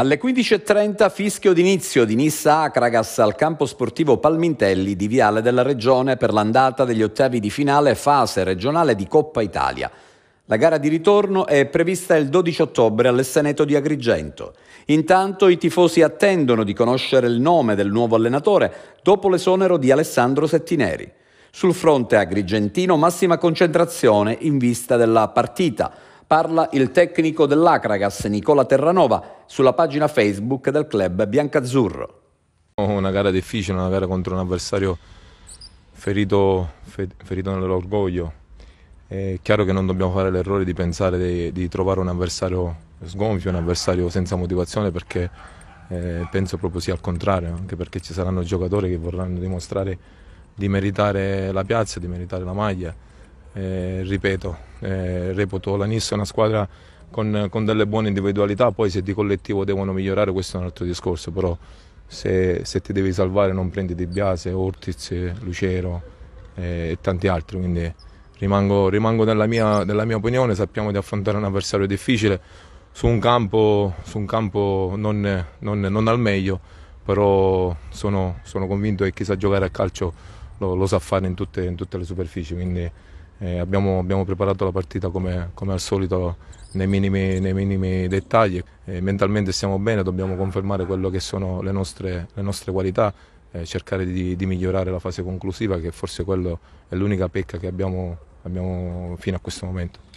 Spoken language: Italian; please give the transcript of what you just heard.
Alle 15.30 fischio d'inizio di Nissa Akragas al campo sportivo Palmintelli di Viale della Regione per l'andata degli ottavi di finale fase regionale di Coppa Italia. La gara di ritorno è prevista il 12 ottobre all'Esseneto di Agrigento. Intanto i tifosi attendono di conoscere il nome del nuovo allenatore dopo l'esonero di Alessandro Settineri. Sul fronte agrigentino massima concentrazione in vista della partita Parla il tecnico dell'Acragas Nicola Terranova sulla pagina Facebook del club biancazzurro. Una gara difficile, una gara contro un avversario ferito, ferito nell'orgoglio. È chiaro che non dobbiamo fare l'errore di pensare di, di trovare un avversario sgonfio, un avversario senza motivazione perché eh, penso proprio sia al contrario, anche perché ci saranno giocatori che vorranno dimostrare di meritare la piazza, di meritare la maglia eh, ripeto, eh, reputo la Nissa una squadra con, con, delle buone individualità, poi se di collettivo devono migliorare questo è un altro discorso, però se, se ti devi salvare non prendi Di Biase, Ortiz, Lucero eh, e tanti altri, quindi rimango, rimango nella, mia, nella, mia, opinione, sappiamo di affrontare un avversario difficile su un campo, su un campo non, non, non, al meglio, però sono, sono, convinto che chi sa giocare a calcio lo, lo sa fare in tutte, in tutte le superfici. Quindi, eh, abbiamo, abbiamo, preparato la partita come, come al solito nei minimi, nei minimi dettagli. Eh, mentalmente stiamo bene, dobbiamo confermare quelle che sono le nostre, le nostre qualità, eh, cercare di, di, migliorare la fase conclusiva, che forse quello è l'unica pecca che abbiamo, abbiamo fino a questo momento.